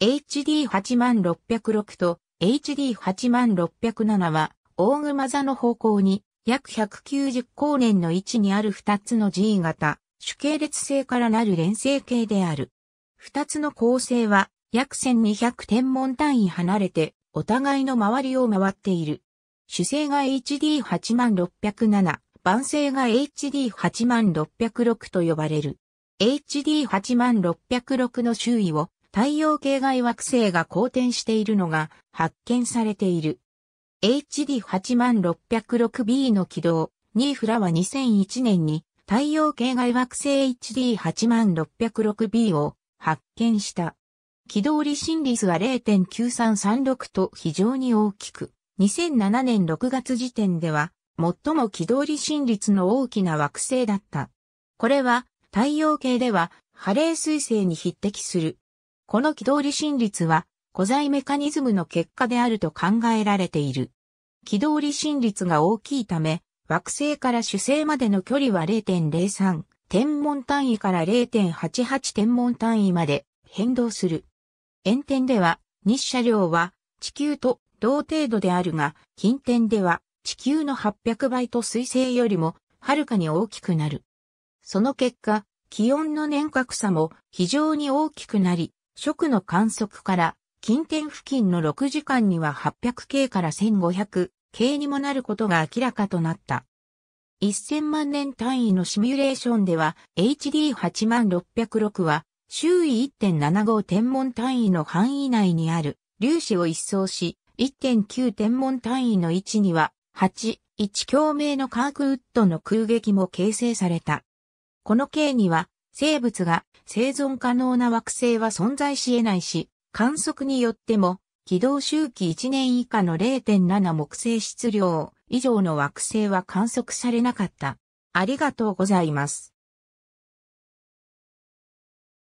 HD8606 と HD8607 は、大熊座の方向に約190光年の位置にある2つの G 型、主系列性からなる連星系である。2つの構成は約1200天文単位離れて、お互いの周りを回っている。主星が HD8607、晩星が HD8606 と呼ばれる。HD8606 の周囲を太陽系外惑星が公転しているのが発見されている。HD8606B の軌道、ニーフラは2001年に太陽系外惑星 HD8606B を発見した。軌道離心率は0.9336と非常に大きく、2007年6月時点では最も軌道離心率の大きな惑星だった。これは太陽系ではハレー彗星に匹敵するこの軌道離心率は、古材メカニズムの結果であると考えられている。軌道離心率が大きいため、惑星から主星までの距離は0.03、天文単位から0.88天文単位まで変動する。炎点では、日射量は地球と同程度であるが、近点では地球の800倍と水星よりもはるかに大きくなる。その結果、気温の年較差も非常に大きくなり、食の観測から、近天付近の6時間には800系から1500系にもなることが明らかとなった。1000万年単位のシミュレーションでは HD8606 は周囲1.75天文単位の範囲内にある粒子を一掃し1.9天文単位の位置には8、1共鳴のカークウッドの空撃も形成された。この系には生物が生存可能な惑星は存在し得ないし、観測によっても、軌道周期1年以下の0.7木星質量以上の惑星は観測されなかった。ありがとうございます。